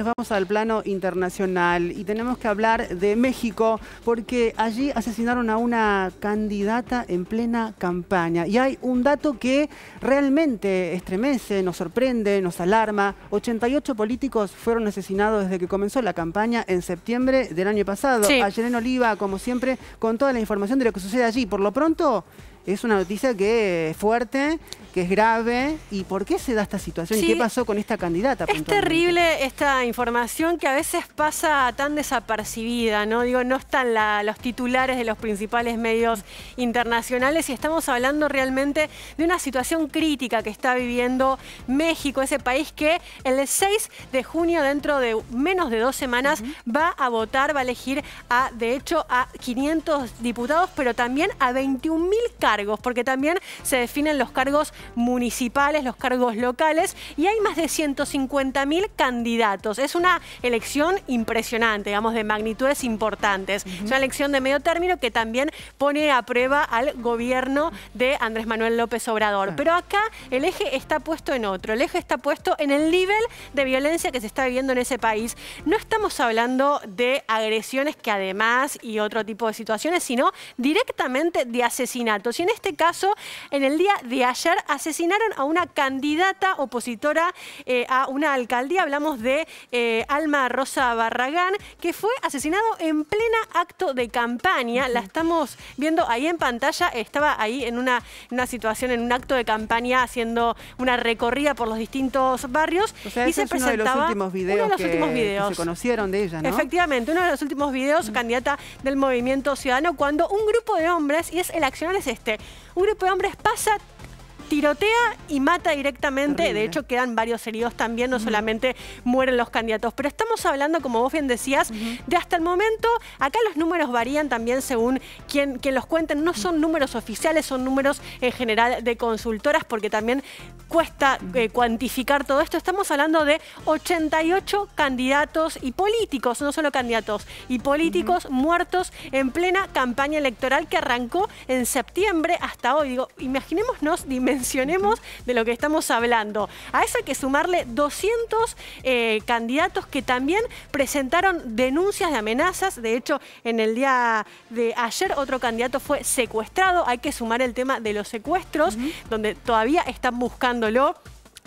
Nos vamos al plano internacional y tenemos que hablar de México porque allí asesinaron a una candidata en plena campaña y hay un dato que realmente estremece, nos sorprende, nos alarma. 88 políticos fueron asesinados desde que comenzó la campaña en septiembre del año pasado. A Ayer Oliva, como siempre, con toda la información de lo que sucede allí. Por lo pronto, es una noticia que es fuerte, que es grave. ¿Y por qué se da esta situación? ¿Y qué pasó con esta candidata? Es terrible esta información que a veces pasa tan desapercibida, ¿no? Digo, no están la, los titulares de los principales medios internacionales y estamos hablando realmente de una situación crítica que está viviendo México, ese país que el 6 de junio, dentro de menos de dos semanas, va a votar, va a elegir a, de hecho, a 500 diputados, pero también a 21.000 cargos porque también se definen los cargos municipales, los cargos locales, y hay más de 150.000 candidatos. Es una elección impresionante, digamos, de magnitudes importantes. Es una elección de medio término que también pone a prueba al gobierno de Andrés Manuel López Obrador. Pero acá el eje está puesto en otro, el eje está puesto en el nivel de violencia que se está viviendo en ese país. No estamos hablando de agresiones que además y otro tipo de situaciones, sino directamente de asesinatos. Y en este caso, en el día de ayer asesinaron a una candidata opositora eh, a una alcaldía. Hablamos de eh, Alma Rosa Barragán, que fue asesinado en plena acto de campaña. La estamos viendo ahí en pantalla. Estaba ahí en una, una situación, en un acto de campaña, haciendo una recorrida por los distintos barrios. y se presentaba uno de los últimos videos, se conocieron de ella, ¿no? Efectivamente, uno de los últimos videos, candidata del Movimiento Ciudadano, cuando un grupo de hombres, y es el accionar este, un grupo de hombres pasa tirotea y mata directamente. De hecho, quedan varios heridos también, no solamente mueren los candidatos. Pero estamos hablando, como vos bien decías, de hasta el momento, acá los números varían también según quien, los cuenten. No son números oficiales, son números en general de consultoras, porque también cuesta eh, cuantificar todo esto. Estamos hablando de 88 candidatos y políticos, no solo candidatos, y políticos muertos en plena campaña electoral que arrancó en septiembre hasta hoy. Digo, imaginémonos dimensiones mencionemos de lo que estamos hablando. A eso hay que sumarle 200 eh, candidatos que también presentaron denuncias de amenazas. De hecho, en el día de ayer otro candidato fue secuestrado. Hay que sumar el tema de los secuestros, donde todavía están buscándolo.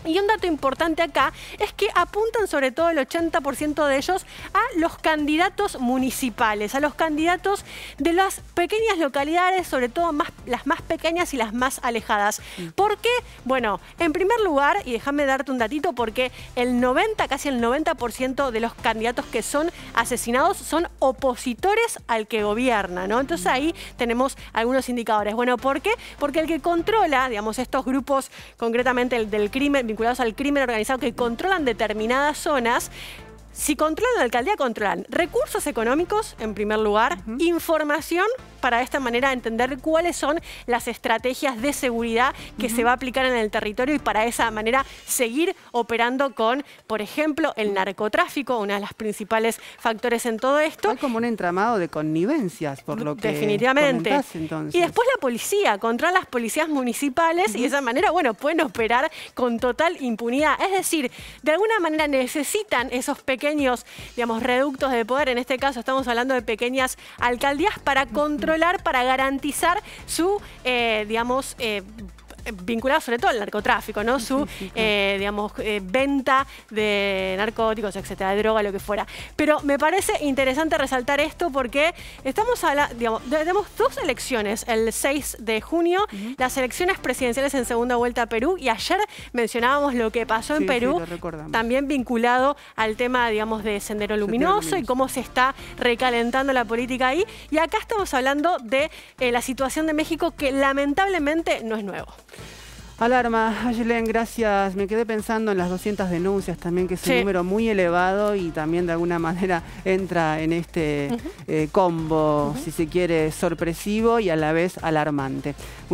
Y un dato importante acá es que apuntan sobre todo el 80% de ellos a los candidatos municipales, a los candidatos de las pequeñas localidades, sobre todo más, las más pequeñas y las más alejadas. ¿Por qué? Bueno, en primer lugar, y déjame darte un datito, porque el 90, casi el 90% de los candidatos que son asesinados son opositores al que gobierna, ¿no? Entonces ahí tenemos algunos indicadores. Bueno, ¿por qué? Porque el que controla, digamos, estos grupos, concretamente el del crimen, vinculados al crimen organizado que controlan determinadas zonas, si controlan la alcaldía, controlan recursos económicos, en primer lugar, información para de esta manera entender cuáles son las estrategias de seguridad que se va a aplicar en el territorio y para esa manera seguir operando con, por ejemplo, el narcotráfico, una de las principales factores en todo esto. Hay como un entramado de connivencias, por lo que Definitivamente. Y después la policía, contra las policías municipales y de esa manera, bueno, pueden operar con total impunidad. Es decir, de alguna manera necesitan esos pequeños, digamos, reductos de poder, en este caso estamos hablando de pequeñas alcaldías, para controlar para garantizar su, eh, digamos, eh, vinculado sobre todo al narcotráfico, ¿no? Su, eh, digamos, eh, venta de narcóticos, etcétera, de droga, lo que fuera. Pero me parece interesante resaltar esto porque estamos a digamos, tenemos dos elecciones el 6 de junio, las elecciones presidenciales en segunda vuelta a Perú y ayer mencionábamos lo que pasó en Perú, también vinculado al tema, digamos, de Sendero Luminoso, y cómo se está recalentando la política ahí. Y acá estamos hablando de eh, la situación de México que lamentablemente no es nuevo. Alarma, Ayelen, gracias. Me quedé pensando en las 200 denuncias también, que es un número muy elevado y también de alguna manera entra en este eh, combo, si se quiere, sorpresivo y a la vez alarmante.